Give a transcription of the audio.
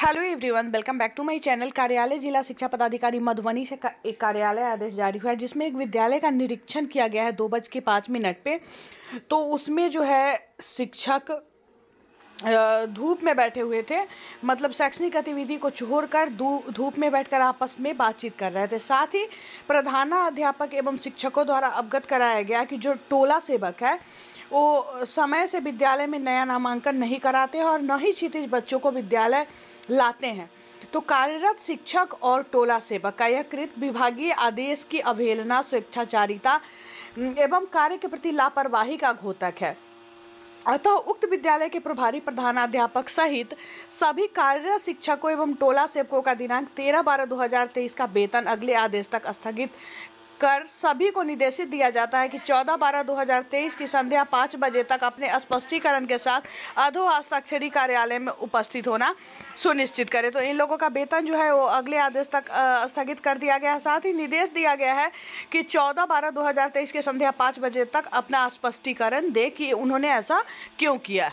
hello everyone welcome back to my channel कार्यालय जिला शिक्षा पदाधिकारी मधुबनी से एक कार्यालय आदेश जारी हुआ है जिसमें एक विद्यालय का निरीक्षण किया गया है दो बज के पाँच मिनट पे तो उसमें जो है शिक्षक धूप में बैठे हुए थे मतलब शैक्षणिक गतिविधि को छोड़कर धूप में बैठकर आपस में बातचीत कर रहे थे साथ ही प्रधानाध्यापक एवं शिक्षकों द्वारा अवगत कराया गया कि जो टोला सेवक है वो समय से विद्यालय में नया नामांकन नहीं कराते हैं और न ही क्षितिज बच्चों को विद्यालय लाते हैं तो कार्यरत शिक्षक और टोला सेवक का यह कृत विभागीय आदेश की अवहेलना स्वेच्छाचारिता एवं कार्य के प्रति लापरवाही का घोतक है अतः तो उक्त विद्यालय के प्रभारी प्रधानाध्यापक सहित सभी कार्यरत शिक्षकों एवं टोला सेवकों का दिनांक 13 बारह 2023 का वेतन अगले आदेश तक स्थगित कर सभी को निर्देशित दिया जाता है कि 14 बारह 2023 की संध्या पाँच बजे तक अपने स्पष्टीकरण के साथ अधो हस्ताक्षरी कार्यालय में उपस्थित होना सुनिश्चित करें तो इन लोगों का वेतन जो है वो अगले आदेश तक स्थगित कर दिया गया है साथ ही निर्देश दिया गया है कि 14 बारह 2023 के संध्या पाँच बजे तक अपना स्पष्टीकरण दे कि उन्होंने ऐसा क्यों किया